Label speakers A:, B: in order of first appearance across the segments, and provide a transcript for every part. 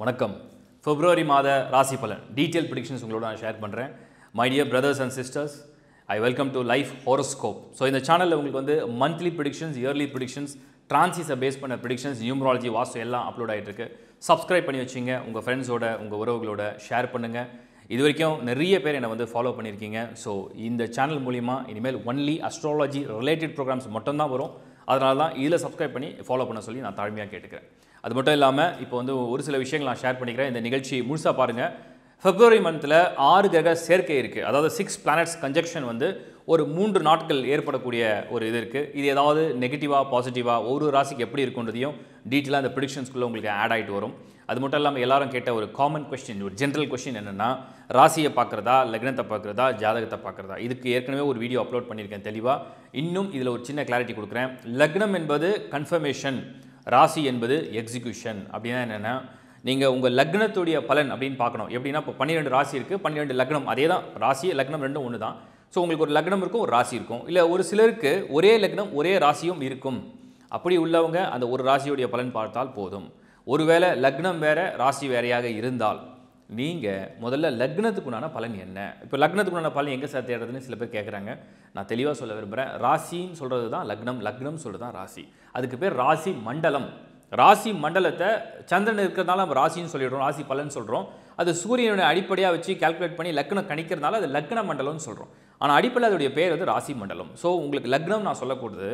A: வணக்கம் பிப்ரவரி மாத ராசி பலன் டீட்டெயில் ப்ரிடிக்ஷன்ஸ் உங்களோட நான் ஷேர் பண்ணுறேன் my dear brothers and sisters I welcome to life horoscope so இந்த சேனலில் உங்களுக்கு வந்து மந்த்லி ப்ரிடிக்ஷன்ஸ் இயர்லி ப்ரிடிக்ஷன்ஸ் டிரான்சிஸை பேஸ் பண்ண ப்ரிடிக்ஷன்ஸ் நியூமராலஜி வாஸ்து எல்லாம் அப்லோட் ஆகிட்டு இருக்கு சப்ஸ்கிரைப் பண்ணி வச்சுங்க உங்கள் ஃப்ரெண்ட்ஸோட உங்கள் உறவுகளோட ஷேர் பண்ணுங்கள் இது வரைக்கும் நிறைய பேர் என்னை வந்து ஃபாலோ பண்ணியிருக்கீங்க ஸோ இந்த சேனல் மூலிமா இனிமேல் ஒன்லி அஸ்ட்ராலஜி ரிலேட்டட் ப்ரோக்ராம்ஸ் மட்டும்தான் வரும் அதனால தான் இதில் சப்ஸ்கிரைப் பண்ணி ஃபாலோ பண்ண சொல்லி நான் தாழ்மையாக கேட்டுக்கிறேன் அது மட்டும் இல்லாமல் இப்போ வந்து ஒரு சில விஷயங்கள் நான் ஷேர் பண்ணிக்கிறேன் இந்த நிகழ்ச்சி முழுசாக பாருங்கள் ஃபெப்ரவரி மந்தில் ஆறு கிரக சேர்க்கை இருக்குது அதாவது சிக்ஸ் பிளானட்ஸ் கன்ஜெக்ஷன் வந்து ஒரு மூன்று நாட்கள் ஏற்படக்கூடிய ஒரு இது இருக்குது இது ஏதாவது நெகட்டிவாக பாசிட்டிவாக ஒவ்வொரு ராசிக்கு எப்படி இருக்குன்றதையும் டீட்டெயிலாக அந்த ப்ரிடிக்ஷன்ஸ்குள்ளே உங்களுக்கு ஆட் ஆகிட்டு வரும் அது மட்டும் இல்லாமல் எல்லாரும் கேட்ட ஒரு காமன் கொஸ்டின் ஒரு ஜென்ரல் கொஸ்டின் என்னென்னா ராசியை பார்க்குறதா லக்னத்தை பார்க்குறதா ஜாதகத்தை பார்க்குறதா இதுக்கு ஏற்கனவே ஒரு வீடியோ அப்லோட் பண்ணியிருக்கேன் தெளிவாக இன்னும் இதில் ஒரு சின்ன கிளாரிட்டி கொடுக்குறேன் லக்னம் என்பது கன்ஃபர்மேஷன் ராசி என்பது எக்ஸிக்யூஷன் அப்படின்னா என்னென்னா நீங்கள் உங்கள் லக்னத்துடைய பலன் அப்படின்னு பார்க்கணும் எப்படின்னா இப்போ பன்னிரெண்டு ராசி இருக்குது பன்னிரெண்டு லக்னம் அதே தான் ராசி லக்னம் ரெண்டும் ஒன்று தான் ஸோ உங்களுக்கு ஒரு லக்னம் இருக்கும் ஒரு ராசி இருக்கும் இல்லை ஒரு சிலருக்கு ஒரே லக்னம் ஒரே ராசியும் இருக்கும் அப்படி உள்ளவங்க அந்த ஒரு ராசியுடைய பலன் பார்த்தால் போதும் ஒருவேளை லக்னம் வேறு ராசி வேறையாக இருந்தால் நீங்கள் முதல்ல லக்னத்துக்குண்டான பலன் என்ன இப்போ லக்னத்துக்குண்டான பலன் எங்கே சார் தேடுறதுன்னு சில பேர் கேட்குறாங்க நான் தெளிவாக சொல்ல விரும்புகிறேன் ராசின்னு சொல்கிறது தான் லக்னம் லக்னம் சொல்கிறது தான் ராசி அதுக்கு பேர் ராசி மண்டலம் ராசி மண்டலத்தை சந்திரன் இருக்கிறதுனால நம்ம ராசின்னு சொல்லிடுறோம் ராசி பலன் சொல்கிறோம் அது சூரியனுடைய அடிப்படையாக வச்சு கால்குலேட் பண்ணி லக்னம் கணிக்கிறதுனால அது லக்ன மண்டலம்னு சொல்கிறோம் ஆனால் அடிப்படையில் அதோடைய பேர் வந்து ராசி மண்டலம் ஸோ உங்களுக்கு லக்னம் நான் சொல்லக்கூடாது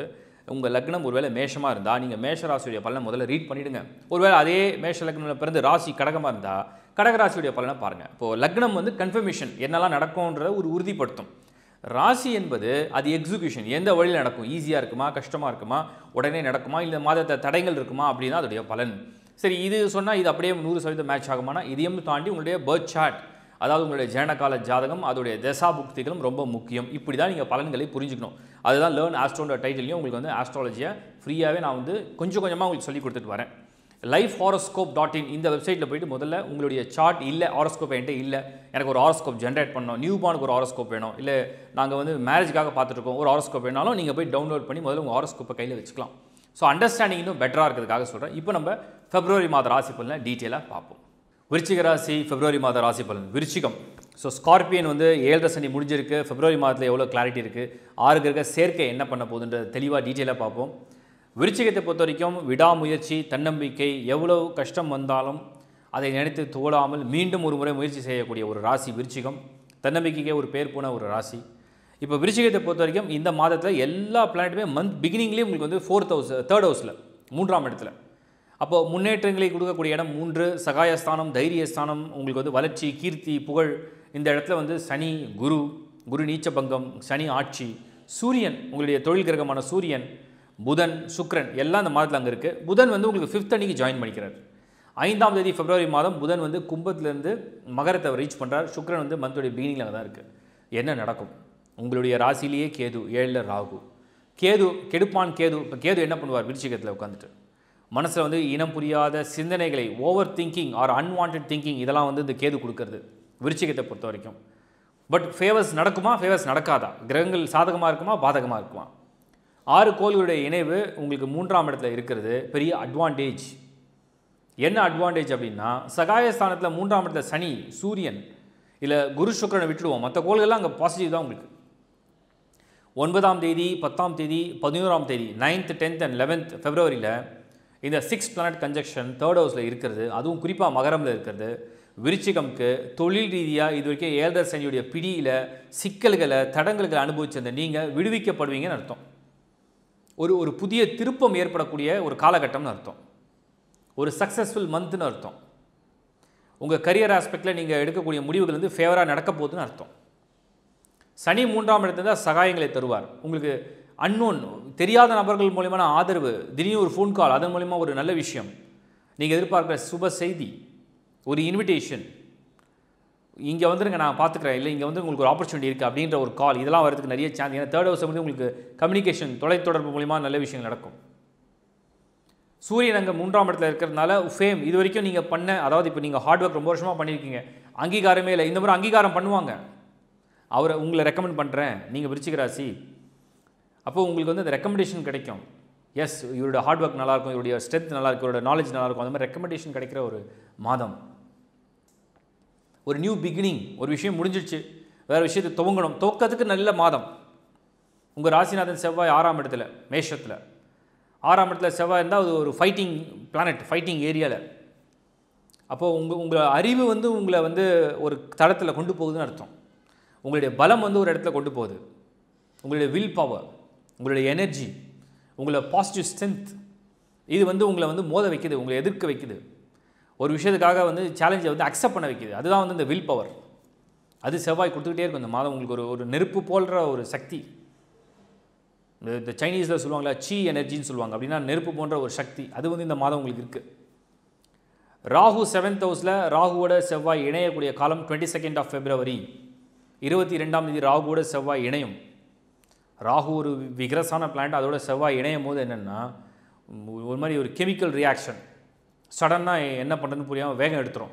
A: உங்கள் லக்னம் ஒருவேளை மேஷமாக இருந்தால் நீங்கள் மேஷ ராசியுடைய பலனை முதல்ல ரீட் பண்ணிவிடுங்க ஒருவேளை அதே மேஷ லக்னம் பிறந்து ராசி கடகமாக இருந்தால் கடகராசியுடைய பலனை பாருங்கள் இப்போது லக்னம் வந்து கன்ஃபர்மேஷன் என்னெல்லாம் நடக்கும்ன்றத ஒரு உறுதிப்படுத்தும் ராசி என்பது அது எக்ஸிக்யூஷன் எந்த வழியில் நடக்கும் ஈஸியாக இருக்குமா கஷ்டமாக இருக்குமா உடனே நடக்குமா இல்லை மாதத்தை தடைகள் இருக்குமா அப்படின்னா அதோடைய பலன் சரி இது சொன்னால் இது அப்படியே நூறு சதவீதம் மேட்ச் ஆகுமானா இதையும் தாண்டி உங்களுடைய பர்த் சார்ட் அதாவது உங்களுடைய ஜனகால ஜாதகம் அதோடைய தசா புக்திகளும் ரொம்ப முக்கியம் இப்படி தான் நீங்கள் பலன்களை புரிஞ்சுக்கணும் அதுதான் லேர்ன் ஆஸ்ட்ரோட டைட்டிலையும் உங்களுக்கு வந்து ஆஸ்ட்ராலஜியை ஃப்ரீயாகவே நான் வந்து கொஞ்சம் கொஞ்சமாக உங்களுக்கு சொல்லி கொடுத்துட்டு வரேன் லைஃப் ஹாரோஸ்கோப் டாட் இன் இந்த வெப்சைட்டில் போயிட்டு முதல்ல உங்களுடைய சார்ட் இல்லை ஹாரோஸ்கோப் என்கிட்ட இல்லை எனக்கு ஒரு ஹாரோஸ்கோப் ஜென்ரேட் பண்ணணும் நியூ பார்னுக்கு ஒரு ஹாரோஸ்கோப் வேணும் இல்லை நாங்கள் வந்து மேரேஜ்க்காக பார்த்துருக்கோம் ஒரு ஹாரோஸ்கோப் வேணாலும் நீங்கள் போய் டவுன்லோட் பண்ணி முதல்ல உங்கள் ஹாரோஸ்கோப்பை கையில் வச்சுக்கலாம் ஸோ அண்டர்ஸ்டாண்டிங் இன்னும் பெட்டராக இருக்கிறதுக்காக சொல்கிறேன் இப்போ நம்ம ஃபெப்ரவரி மாத ராசி பலனை டீட்டெயிலாக பார்ப்போம் விருச்சிக ராசி பிப்ரவரி மாத ராசி பலன் விருச்சிகம் ஸோ ஸ்கார்பியன் வந்து ஏழரை சனி முடிஞ்சிருக்கு பிப்ரவரி மாதத்தில் எவ்வளோ கிளாரிட்டி இருக்குது ஆறு இருக்க சேர்க்கை என்ன பண்ண போகுதுன்ற தெளிவாக டீட்டெயிலாக பார்ப்போம் விருச்சிகத்தை பொறுத்த வரைக்கும் விடாமுயற்சி தன்னம்பிக்கை எவ்வளோ கஷ்டம் வந்தாலும் அதை நினைத்து தோழாமல் மீண்டும் ஒரு முறை முயற்சி செய்யக்கூடிய ஒரு ராசி விருச்சிகம் தன்னம்பிக்கைக்கே ஒரு பேர் போன ஒரு ராசி இப்போ விருச்சிகத்தை பொறுத்த வரைக்கும் இந்த மாதத்தில் எல்லா பிளானட்டுமே மந்த் பிகினிங்லேயே உங்களுக்கு வந்து ஃபோர்த் ஹவுஸ் தேர்ட் ஹவுஸில் மூன்றாம் இடத்துல அப்போ முன்னேற்றங்களை கொடுக்கக்கூடிய இடம் மூன்று சகாயஸ்தானம் தைரியஸ்தானம் உங்களுக்கு வந்து வளர்ச்சி கீர்த்தி புகழ் இந்த இடத்துல வந்து சனி குரு குரு நீச்சபங்கம் சனி ஆட்சி சூரியன் உங்களுடைய தொழில் கிரகமான சூரியன் புதன் சுக்ரன் எல்லாம் இந்த மாதத்தில் அங்கே இருக்குது புதன் வந்து உங்களுக்கு ஃபிஃப்த் அன்னைக்கு ஜாயின் பண்ணிக்கிறார் ஐந்தாம் தேதி பிப்ரவரி மாதம் புதன் வந்து கும்பத்திலேருந்து மகரத்தை ரீச் பண்ணுறார் சுக்ரன் வந்து மந்தோடைய பிகினிங்கில் தான் இருக்குது என்ன நடக்கும் உங்களுடைய ராசிலேயே கேது ஏழில் ராகு கேது கெடுப்பான் கேது இப்போ கேது என்ன பண்ணுவார் விருச்சிகத்தில் உட்காந்துட்டு மனசில் வந்து இனம் புரியாத சிந்தனைகளை over thinking or unwanted thinking இதெல்லாம் வந்து இந்த கேது கொடுக்கறது விருச்சிகத்தை பொறுத்த வரைக்கும் பட் ஃபேவர்ஸ் நடக்குமா ஃபேவர்ஸ் நடக்காதா கிரகங்கள் சாதகமாக இருக்குமா பாதகமாக இருக்குமா ஆறு கோள்களுடைய இணைவு உங்களுக்கு மூன்றாம் இடத்துல இருக்கிறது பெரிய அட்வான்டேஜ் என்ன அட்வான்டேஜ் அப்படின்னா சகாயஸ்தானத்தில் மூன்றாம் இடத்துல சனி சூரியன் இல்லை குரு சுக்கரனை விட்டுடுவோம் மற்ற கோள்கள்லாம் அங்கே பாசிட்டிவ் தான் உங்களுக்கு ஒன்பதாம் தேதி பத்தாம் தேதி பதினோராம் தேதி நைன்த் டென்த் அண்ட் லெவன்த் ஃபெப்ரவரியில் இந்த சிக்ஸ் பிளானட் கன்ஜெக்ஷன் தேர்ட் ஹவுஸில் இருக்கிறது அதுவும் குறிப்பாக மகரமில் இருக்கிறது விருச்சிகம்க்கு தொழில் ரீதியாக இது வரைக்கும் ஏழ்தர் சனியுடைய பிடியில் சிக்கல்களை தடங்கல்களை அனுபவிச்சிருந்த நீங்கள் விடுவிக்கப்படுவீங்கன்னு அர்த்தம் ஒரு ஒரு புதிய திருப்பம் ஏற்படக்கூடிய ஒரு காலகட்டம்னு அர்த்தம் ஒரு சக்ஸஸ்ஃபுல் மந்த்னு அர்த்தம் உங்கள் கரியர் ஆஸ்பெக்டில் நீங்கள் எடுக்கக்கூடிய முடிவுகள் வந்து ஃபேவராக நடக்க போகுதுன்னு அர்த்தம் சனி மூன்றாம் இடத்துல சகாயங்களை தருவார் உங்களுக்கு அன்னோன் தெரியாத நபர்கள் மூலிமான ஆதரவு திடீர்னு ஒரு ஃபோன் கால் அதன் மூலிமா ஒரு நல்ல விஷயம் நீங்கள் எதிர்பார்க்குற சுப செய்தி ஒரு இன்விடேஷன் இங்கே வந்துருங்க நான் பார்த்துக்குறேன் இல்லை இங்கே வந்து உங்களுக்கு ஒரு ஆப்பர்ச்சுனிட்டி இருக்குது அப்படின்ற ஒரு கால் இதெல்லாம் வரதுக்கு நிறைய சான்ஸ் ஏன்னா தேர்ட் ஹவுஸ் வந்து உங்களுக்கு கம்யூனிகேஷன் தொலைத்தொடர்பு மூலிமா நல்ல விஷயங்கள் நடக்கும் சூரியன் அங்கே மூன்றாம் இடத்துல இருக்கிறதுனால ஃபேம் இது வரைக்கும் நீங்கள் பண்ண அதாவது இப்போ நீங்கள் ஹார்ட் ஒர்க் ரொம்ப வருஷமாக பண்ணியிருக்கீங்க அங்கீகாரமே இல்லை இந்த மாதிரி அங்கீகாரம் பண்ணுவாங்க அவரை உங்களை ரெக்கமெண்ட் பண்ணுறேன் நீங்கள் விரிச்சிக்கிறாசி அப்போது உங்களுக்கு வந்து அந்த ரெக்கமெண்டேஷன் கிடைக்கும் எஸ் இவரோட ஹார்ட் ஒர்க் நல்லாயிருக்கும் இவருடைய ஸ்ட்ரென்த் நல்லாயிருக்கும் இவரோட நாலேஜ் நல்லாயிருக்கும் அந்த மாதிரி ரெக்கமெண்டேஷன் கிடைக்கிற ஒரு மாதம் ஒரு நியூ பிகினிங் ஒரு விஷயம் முடிஞ்சிடுச்சு வேறு விஷயத்தை துவங்கணும் துவக்கத்துக்கு நல்ல மாதம் உங்கள் ராசிநாதன் செவ்வாய் ஆறாம் இடத்துல மேஷத்தில் ஆறாம் இடத்துல செவ்வாய் இருந்தால் அது ஒரு ஃபைட்டிங் பிளானட் ஃபைட்டிங் ஏரியாவில் அப்போது உங்கள் உங்கள் அறிவு வந்து உங்களை வந்து ஒரு தளத்தில் கொண்டு போகுதுன்னு அர்த்தம் உங்களுடைய பலம் வந்து ஒரு இடத்துல கொண்டு போகுது உங்களுடைய வில் பவர் உங்களுடைய எனர்ஜி உங்களை பாசிட்டிவ் ஸ்ட்ரென்த் இது வந்து உங்களை வந்து மோத வைக்குது உங்களை எதிர்க்க வைக்குது ஒரு விஷயத்துக்காக வந்து சேலஞ்சை வந்து அக்செப்ட் பண்ண வைக்குது அதுதான் வந்து இந்த வில் பவர் அது செவ்வாய் கொடுத்துக்கிட்டே இருக்கும் இந்த மாதம் உங்களுக்கு ஒரு ஒரு நெருப்பு போன்ற ஒரு சக்தி இந்த சைனீஸில் சொல்லுவாங்களா சீ எனர்ஜின்னு சொல்லுவாங்க அப்படின்னா நெருப்பு போன்ற ஒரு சக்தி அது வந்து இந்த மாதம் உங்களுக்கு இருக்குது ராகு செவன்த் ஹவுஸில் ராகுவோட செவ்வாய் இணையக்கூடிய காலம் டுவெண்ட்டி செகண்ட் ஆஃப் ஃபெப்ரவரி இருபத்தி ரெண்டாம் தேதி ராகுவோட செவ்வாய் இணையும் ராகு ஒரு விக்ரஸான பிளான்ட் அதோட செவ்வாய் இணையும் போது என்னென்னா ஒரு மாதிரி ஒரு கெமிக்கல் ரியாக்ஷன் சடனாக என்ன பண்ணுறதுன்னு புரியாமல் வேகம் எடுத்துரும்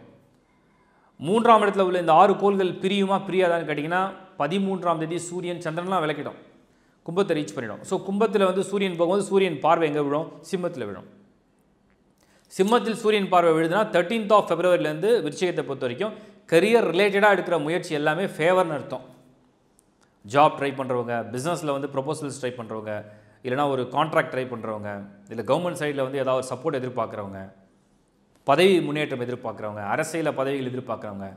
A: மூன்றாம் இடத்துல உள்ள இந்த ஆறு கோள்கள் பிரியுமா பிரியாதான்னு கேட்டிங்கன்னா பதிமூன்றாம் தேதி சூரியன் சந்திரன்லாம் விளக்கிடும் கும்பத்தை ரீச் பண்ணிடும் ஸோ கும்பத்தில் வந்து சூரியன் போகும்போது சூரியன் பார்வை எங்கே விழும் சிம்மத்தில் விழும் சிம்மத்தில் சூரியன் பார்வை விழுதுன்னா தேர்ட்டீன்த் ஆஃப் பிப்ரவரியிலேருந்து விருச்சிகத்தை பொறுத்த வரைக்கும் கரியர் ரிலேட்டடாக எடுக்கிற முயற்சி எல்லாமே ஃபேவர்னு அர்த்தம் ஜாப் ட்ரை பண்ணுறவங்க பிஸ்னஸில் வந்து ப்ரொபோசல்ஸ் ட்ரை பண்ணுறவங்க இல்லைனா ஒரு கான்ட்ராக்ட் ட்ரை பண்ணுறவங்க இல்லை கவர்மெண்ட் சைடில் வந்து ஏதாவது ஒரு சப்போர்ட் எதிர்பார்க்குறவங்க பதவி முன்னேற்றம் எதிர்பார்க்குறவங்க அரசியலில் பதவிகள் எதிர்பார்க்குறவங்க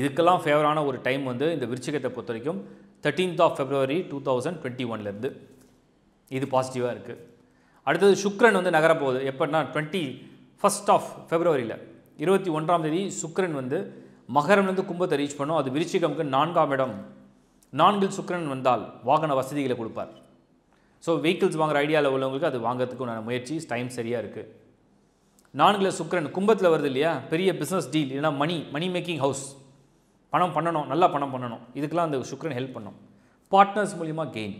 A: இதுக்கெல்லாம் ஃபேவரான ஒரு டைம் வந்து இந்த விருச்சிகத்தை பொறுத்த வரைக்கும் thirteenth of February two thousand twenty ஒன்லேருந்து இது பாசிட்டிவாக இருக்குது அடுத்தது சுக்ரன் வந்து நகரப்போகுது எப்படின்னா டுவெண்ட்டி ஃபஸ்ட் ஆஃப் ஃபெப்ரவரியில் இருபத்தி ஒன்றாம் தேதி சுக்ரன் வந்து மகரம்லேருந்து கும்பத்தை ரீச் பண்ணும் அது விருச்சிகம்க்கு நான்காம் இடம் நான்கில் சுக்கரன் வந்தால் வாகன வசதிகளை கொடுப்பார் ஸோ வெஹிக்கிள்ஸ் வாங்குகிற ஐடியாவில் உள்ளவங்களுக்கு அது வாங்கிறதுக்கு முயற்சி டைம் சரியாக இருக்குது நான்கில் சுக்கரன் கும்பத்தில் வருது இல்லையா பெரிய பிஸ்னஸ் டீல் இல்லைனா மணி மணி மேக்கிங் ஹவுஸ் பணம் பண்ணணும் நல்லா பணம் பண்ணணும் இதுக்கெலாம் அந்த சுக்கரன் ஹெல்ப் பண்ணும் பார்ட்னர்ஸ் மூலிமா கெயின்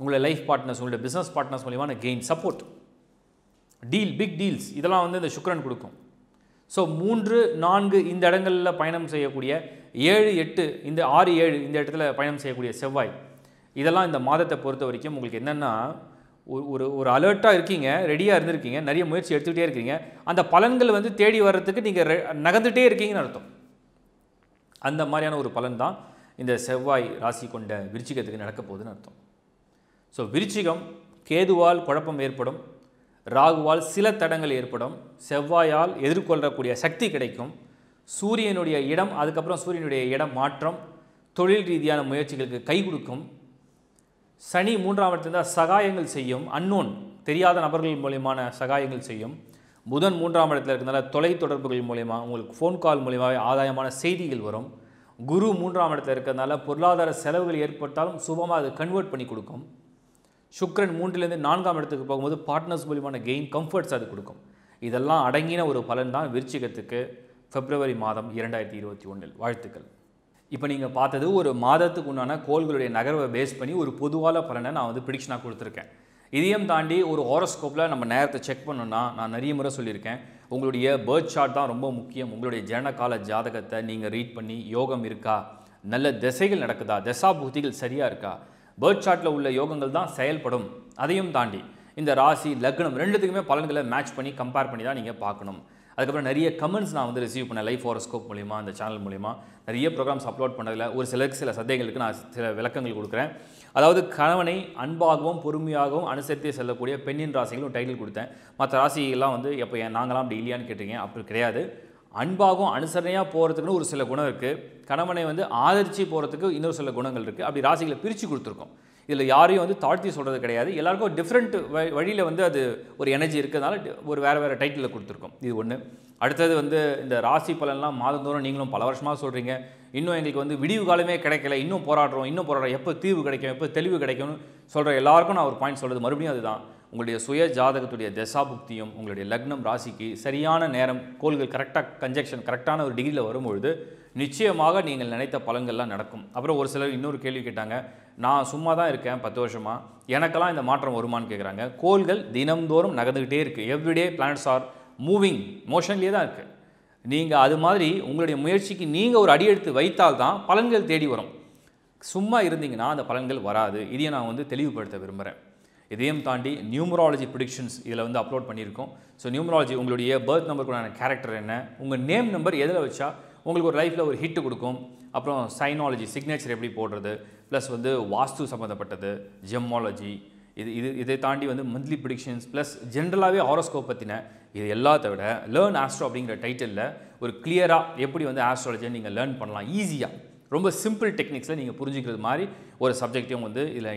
A: உங்களோட லைஃப் பார்ட்னர்ஸ் உங்களோட பிஸ்னஸ் பார்ட்னர்ஸ் மூலிமான gain support deal big deals இதெல்லாம் வந்து இந்த சுக்கரன் கொடுக்கும் ஸோ மூன்று நான்கு இந்த இடங்களில் பயணம் செய்யக்கூடிய ஏழு எட்டு இந்த ஆறு ஏழு இந்த இடத்துல பயணம் செய்யக்கூடிய செவ்வாய் இதெல்லாம் இந்த மாதத்தை பொறுத்த வரைக்கும் உங்களுக்கு என்னென்னா ஒரு ஒரு ஒரு அலர்ட்டாக இருக்கீங்க ரெடியாக இருந்திருக்கீங்க நிறைய முயற்சி எடுத்துக்கிட்டே இருக்கீங்க அந்த பலன்கள் வந்து தேடி வர்றதுக்கு நீங்கள் நகர்ந்துகிட்டே இருக்கீங்கன்னு அர்த்தம் அந்த மாதிரியான ஒரு பலன் தான் இந்த செவ்வாய் ராசி கொண்ட விருச்சிகத்துக்கு நடக்க போகுதுன்னு அர்த்தம் ஸோ விருச்சிகம் கேதுவால் குழப்பம் ஏற்படும் ராகுவால் சில தடங்கள் ஏற்படும் செவ்வாயால் எதிர்கொள்ளக்கூடிய சக்தி கிடைக்கும் சூரியனுடைய இடம் அதுக்கப்புறம் சூரியனுடைய இடம் மாற்றம் தொழில் ரீதியான முயற்சிகளுக்கு கை கொடுக்கும் சனி மூன்றாம் இடத்திலிருந்தால் சகாயங்கள் செய்யும் அன்னோன் தெரியாத நபர்கள் மூலியமான சகாயங்கள் செய்யும் புதன் மூன்றாம் இடத்துல இருக்கிறதால தொலை தொடர்புகள் மூலயமா உங்களுக்கு ஃபோன் கால் மூலியமாகவே ஆதாயமான செய்திகள் வரும் குரு மூன்றாம் இடத்துல இருக்கிறதுனால பொருளாதார செலவுகள் ஏற்பட்டாலும் சுபமாக அது கன்வெர்ட் பண்ணி கொடுக்கும் சுக்ரன் மூன்றிலேருந்து நான்காம் இடத்துக்கு போகும்போது பார்ட்னர்ஸ் மூலியமான கெயின் கம்ஃபர்ட்ஸ் அது கொடுக்கும் இதெல்லாம் அடங்கின ஒரு பலன் தான் விருச்சிகத்துக்கு பிப்ரவரி மாதம் இரண்டாயிரத்தி இருபத்தி ஒன்றில் வாழ்த்துக்கள் இப்போ நீங்கள் பார்த்தது ஒரு மாதத்துக்கு உண்டான கோள்களுடைய நகர்வை பேஸ் பண்ணி ஒரு பொதுவான பலனை நான் வந்து பிரிக்ஷனாக கொடுத்துருக்கேன் இதையும் தாண்டி ஒரு ஹோரோஸ்கோப்பில் நம்ம நேரத்தை செக் பண்ணோன்னா நான் நிறைய முறை சொல்லியிருக்கேன் உங்களுடைய பேர்த் ஷாட் தான் ரொம்ப முக்கியம் உங்களுடைய ஜனகால ஜாதகத்தை நீங்கள் ரீட் பண்ணி யோகம் இருக்கா நல்ல திசைகள் நடக்குதா தசா சரியாக இருக்கா பேர்த் ஷாட்டில் உள்ள யோகங்கள் தான் செயல்படும் அதையும் தாண்டி இந்த ராசி லக்னம் ரெண்டுத்துக்குமே பலன்களை மேட்ச் பண்ணி கம்பேர் பண்ணி தான் நீங்கள் பார்க்கணும் அதுக்கப்புறம் நிறைய கமெண்ட்ஸ் நான் வந்து ரிசீவ் பண்ணேன் லைஃப் ஹாரோஸ்கோப் மூலிமா அந்த சேனல் மூலிமா நிறைய ப்ரோக்ராம்ஸ் அப்லோட் பண்ணதில் ஒரு சிலருக்கு சில சந்தேகங்களுக்கு நான் சில விளக்கங்கள் கொடுக்குறேன் அதாவது கணவனை அன்பாகவும் பொறுமையாகவும் அனுசரித்து செல்லக்கூடிய பெண்ணின் ராசிகளும் டைட்டில் கொடுத்தேன் மற்ற ராசிகள்லாம் வந்து எப்போ நாங்களாம் அப்படி இல்லையான்னு கேட்டீங்க அப்படி கிடையாது அன்பாகவும் அனுசரணையாக போகிறதுக்குன்னு ஒரு சில குணம் இருக்குது கணவனை வந்து ஆதரித்து போகிறதுக்கு இன்னொரு சில குணங்கள் இருக்குது அப்படி ராசிகளை பிரித்து கொடுத்துருக்கோம் இதில் யாரையும் வந்து தாழ்த்தி சொல்கிறது கிடையாது எல்லாருக்கும் டிஃப்ரெண்ட் வழியில் வந்து அது ஒரு எனர்ஜி இருக்கிறதுனால ஒரு வேறு வேறு டைட்டிலில் கொடுத்துருக்கோம் இது ஒன்று அடுத்தது வந்து இந்த ராசி பலன்லாம் மாதந்தோறும் நீங்களும் பல வருஷமாக சொல்கிறீங்க இன்னும் எங்களுக்கு வந்து விடிவு காலமே கிடைக்கல இன்னும் போராடுறோம் இன்னும் போராடுறோம் எப்போ தீவு கிடைக்கும் எப்போ தெளிவு கிடைக்கும்னு சொல்கிற எல்லாருக்கும் நான் ஒரு பாயிண்ட் சொல்கிறது மறுபடியும் அதுதான் உங்களுடைய சுய ஜாதகத்துடைய தசா புக்தியும் உங்களுடைய லக்னம் ராசிக்கு சரியான நேரம் கோள்கள் கரெக்டாக கன்ஜெக்ஷன் கரெக்டான ஒரு டிகிரியில் வரும்பொழுது நிச்சயமாக நீங்கள் நினைத்த பலன்கள்லாம் நடக்கும் அப்புறம் ஒரு சிலர் இன்னொரு கேள்வி கேட்டாங்க நான் சும்மா தான் இருக்கேன் பத்து வருஷமாக எனக்கெல்லாம் இந்த மாற்றம் வருமானு கேட்குறாங்க கோள்கள் தினம்தோறும் நகர்ந்துக்கிட்டே இருக்குது எவ்ரிடே பிளானட்ஸ் ஆர் மூவிங் மோஷன்லேயே தான் இருக்குது நீங்கள் அது மாதிரி உங்களுடைய முயற்சிக்கு நீங்கள் ஒரு அடி எடுத்து வைத்தால் தான் பலன்கள் தேடி வரும் சும்மா இருந்தீங்கன்னா அந்த பலன்கள் வராது இதையும் நான் வந்து தெளிவுபடுத்த விரும்புகிறேன் இதையும் தாண்டி நியூமராலஜி ப்ரிடிக்ஷன்ஸ் இதில் வந்து அப்லோட் பண்ணியிருக்கோம் ஸோ நியூமராலஜி உங்களுடைய பர்த் நம்பருக்குண்டான கேரக்டர் என்ன உங்கள் நேம் நம்பர் எதில் வச்சா உங்களுக்கு ஒரு லைஃப்பில் ஒரு ஹிட்டு கொடுக்கும் அப்புறம் சைனாலஜி சிக்னேச்சர் எப்படி போடுறது ப்ளஸ் வந்து வாஸ்து சம்மந்தப்பட்டது ஜெம்மாலஜி இது இது இதை தாண்டி வந்து மந்த்லி ப்ரிடிக்ஷன்ஸ் ப்ளஸ் ஜென்ரலாகவே ஆரோஸ்கோப் பற்றின இது எல்லாத்த விட லேர்ன் ஆஸ்ட்ரோ அப்படிங்கிற டைட்டிலில் ஒரு கிளியராக எப்படி வந்து ஆஸ்ட்ராலஜியை நீங்கள் லேர்ன் பண்ணலாம் ஈஸியாக ரொம்ப சிம்பிள் டெக்னிக்ஸில் நீங்கள் புரிஞ்சுக்கிறது மாதிரி ஒரு சப்ஜெக்டையும் வந்து இதில்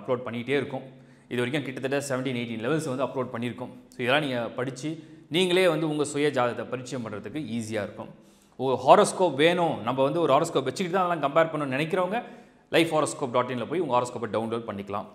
A: அப்லோட் பண்ணிகிட்டே இருக்கும் இது வரைக்கும் கிட்டத்தட்ட செவன்டீன் எயிட்டீன் லெவல்ஸ் வந்து அப்லோட் பண்ணியிருக்கோம் ஸோ இதெல்லாம் நீங்கள் படித்து நீங்களே வந்து உங்கள் சுய ஜாதகத்தை பரிச்சயம் பண்ணுறதுக்கு ஈஸியாக இருக்கும் ஒரு ஹாரோஸ்கோப் வேணும் நம்ம வந்து ஒரு ஹாரோஸ்கோப் வச்சுக்கிட்டு தான் அதெல்லாம் கம்பேர் பண்ணணும்னு நினைக்கிறவங்க லைஃப் ஹாரோஸ்கோப் டாட் இனில் போய் உங்கள் ஹாரோஸ்கோப்பை டவுன்லோட் பண்ணிக்கலாம்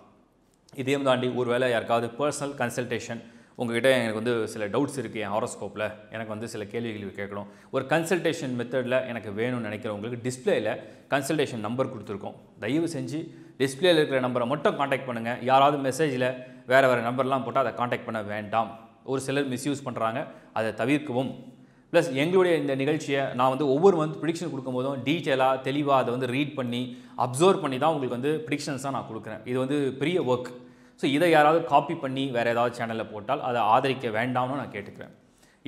A: இதையும் தாண்டி ஒரு வேளை யாருக்காவது பர்சனல் கன்சல்டேஷன் உங்ககிட்ட எனக்கு வந்து சில டவுட்ஸ் இருக்குது என் ஹாரோஸ்கோப்பில் எனக்கு வந்து சில கேள்விகள் கேட்கணும் ஒரு கன்சல்டேஷன் மெத்தடில் எனக்கு வேணும்னு நினைக்கிறவங்களுக்கு டிஸ்பிளேயில் கன்சல்டேஷன் நம்பர் கொடுத்துருக்கோம் தயவு செஞ்சு டிஸ்பிளேயில் இருக்கிற நம்பரை மட்டும் காண்டாக்ட் பண்ணுங்கள் யாராவது மெசேஜில் வேறு வேறு நம்பர்லாம் போட்டால் அதை காண்டாக்ட் பண்ண வேண்டாம் ஒரு சிலர் மிஸ்யூஸ் பண்ணுறாங்க அதை தவிர்க்கவும் ப்ளஸ் எங்களுடைய இந்த நிகழ்ச்சியை நான் வந்து ஒவ்வொரு மந்த் ப்ரிடிக்ஷன் கொடுக்கும்போதும் டீட்டெயிலாக தெளிவாக அதை வந்து ரீட் பண்ணி அப்சர்வ் பண்ணி தான் உங்களுக்கு வந்து ப்ரிடிக்ஷன்ஸ் தான் நான் கொடுக்குறேன் இது வந்து பெரிய ஒர்க் ஸோ இதை யாராவது காப்பி பண்ணி வேறு ஏதாவது சேனலில் போட்டால் அதை ஆதரிக்க வேண்டாம்னு நான் கேட்டுக்கிறேன்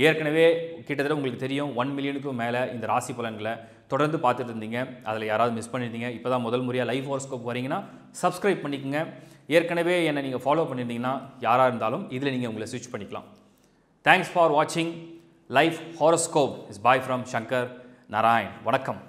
A: ஏற்கனவே கிட்டத்தட்ட உங்களுக்கு தெரியும் ஒன் மில்லியனுக்கும் மேலே இந்த ராசி பலன்களை தொடர்ந்து பார்த்துட்டு இருந்தீங்க அதில் யாராவது மிஸ் பண்ணியிருந்தீங்க இப்போ தான் முதல் முறையாக லைஃப் ஹோர்ஸ்கோப் வரீங்கன்னா சப்ஸ்கிரைப் பண்ணிக்கோங்க ஏற்கனவே என்னை நீங்கள் ஃபாலோ பண்ணியிருந்தீங்கன்னா யாராக இருந்தாலும் இதில் நீங்கள் உங்களை ஸ்விட்ச் பண்ணிக்கலாம் தேங்க்ஸ் ஃபார் வாட்சிங் life horoscope is by from Shankar Narayan வணக்கம்